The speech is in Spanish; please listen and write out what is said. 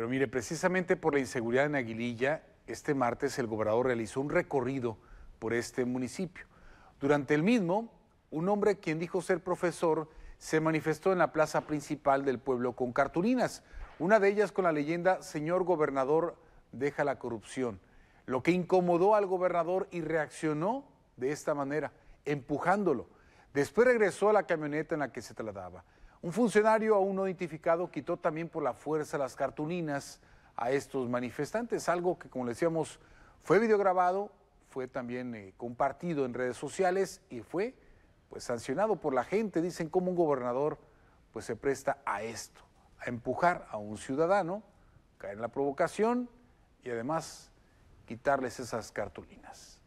Pero mire, precisamente por la inseguridad en Aguililla, este martes el gobernador realizó un recorrido por este municipio. Durante el mismo, un hombre quien dijo ser profesor se manifestó en la plaza principal del pueblo con cartulinas, una de ellas con la leyenda Señor gobernador, deja la corrupción, lo que incomodó al gobernador y reaccionó de esta manera, empujándolo. Después regresó a la camioneta en la que se trasladaba. Un funcionario aún no identificado quitó también por la fuerza las cartulinas a estos manifestantes, algo que, como les decíamos, fue videograbado, fue también eh, compartido en redes sociales y fue pues sancionado por la gente. Dicen cómo un gobernador pues se presta a esto, a empujar a un ciudadano, caer en la provocación y además quitarles esas cartulinas.